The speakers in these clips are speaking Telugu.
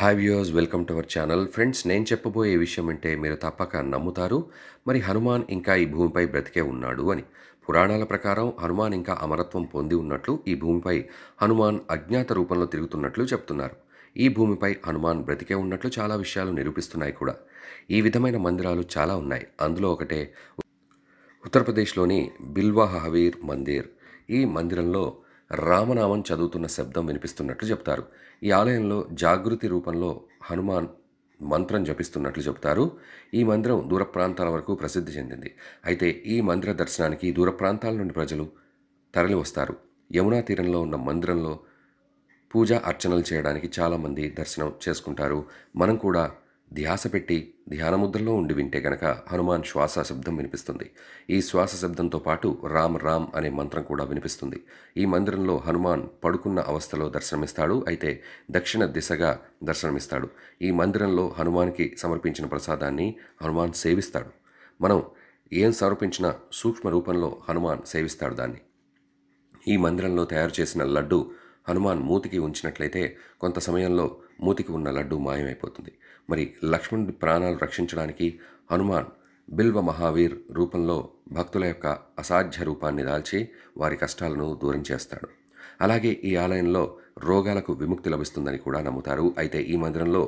hi viewers welcome to our channel friends నేను చెప్పబోయే విషయం అంటే మీరు తప్పక నమ్ముతారు మరి హనుమాన్ ఇంకా ఈ భూమిపై బ్రతికే ఉన్నాడు అని పురాణాల ప్రకారం హనుమాన్ ఇంకా అమరత్వం పొంది ఉన్నట్లు ఈ భూమిపై హనుమాన్ అజ్ఞాత రూపంలో తిరుగుతున్నట్లు చెప్తున్నారు ఈ భూమిపై హనుమాన్ బ్రతికే ఉన్నట్లు చాలా విషయాలు నిరూపిస్తున్నాయి కూడా ఈ విధమైన మందిరాలు చాలా ఉన్నాయి అందులో ఒకటే ఉత్తరప్రదేశ్లోని బిల్వాహవీర్ మందిర్ ఈ మందిరంలో రామనామం చదువుతున్న శబ్దం వినిపిస్తున్నట్లు చెప్తారు ఈ ఆలయంలో జాగృతి రూపంలో హనుమాన్ మంత్రం జపిస్తున్నట్లు చెబుతారు ఈ మందిరం దూర ప్రాంతాల వరకు ప్రసిద్ధి చెందింది అయితే ఈ మందిర దర్శనానికి దూర ప్రాంతాల నుండి ప్రజలు తరలి వస్తారు యమునా తీరంలో ఉన్న మందిరంలో పూజ అర్చనలు చేయడానికి చాలామంది దర్శనం చేసుకుంటారు మనం కూడా ధ్యాస పెట్టి ధ్యానముద్రలో ఉండి వింటే గనక హనుమాన్ శ్వాస శబ్దం వినిపిస్తుంది ఈ శ్వాస శబ్దంతో పాటు రామ్ రామ్ అనే మంత్రం కూడా వినిపిస్తుంది ఈ మందిరంలో హనుమాన్ పడుకున్న అవస్థలో దర్శనమిస్తాడు అయితే దక్షిణ దిశగా దర్శనమిస్తాడు ఈ మందిరంలో హనుమాన్కి సమర్పించిన ప్రసాదాన్ని హనుమాన్ సేవిస్తాడు మనం ఏం సమర్పించినా సూక్ష్మ రూపంలో హనుమాన్ సేవిస్తాడు దాన్ని ఈ మందిరంలో తయారు చేసిన లడ్డు హనుమాన్ మూతికి ఉంచినట్లయితే కొంత సమయంలో మూతికి ఉన్న లడ్డు మాయమైపోతుంది మరి లక్ష్మణుడి ప్రాణాలు రక్షించడానికి హనుమాన్ బిల్వ మహావీర్ రూపంలో భక్తుల యొక్క అసాధ్య రూపాన్ని దాల్చి వారి కష్టాలను దూరం చేస్తాడు అలాగే ఈ ఆలయంలో రోగాలకు విముక్తి లభిస్తుందని కూడా నమ్ముతారు అయితే ఈ మందిరంలో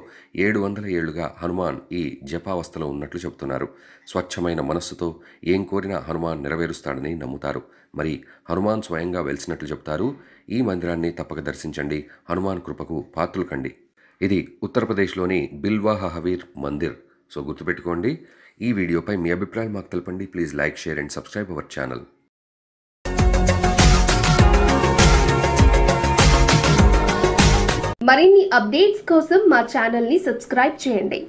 ఏడు వందల ఏళ్లుగా హనుమాన్ ఈ జపావస్థలో ఉన్నట్లు చెబుతున్నారు స్వచ్ఛమైన మనస్సుతో ఏం కోరినా హనుమాన్ నెరవేరుస్తాడని నమ్ముతారు మరి హనుమాన్ స్వయంగా వెలిసినట్లు చెబుతారు ఈ మందిరాన్ని తప్పక దర్శించండి హనుమాన్ కృపకు పాత్రలు కండి ఇది ఉత్తరప్రదేశ్లోని బిల్వాహ హవీర్ మందిర్ సో గుర్తుపెట్టుకోండి ఈ వీడియోపై మీ అభిప్రాయం మాకు తెలపండి please like share and subscribe our channel మరిన్ని అప్డేట్స్ కోసం మా ఛానల్ని సబ్స్క్రైబ్ చేయండి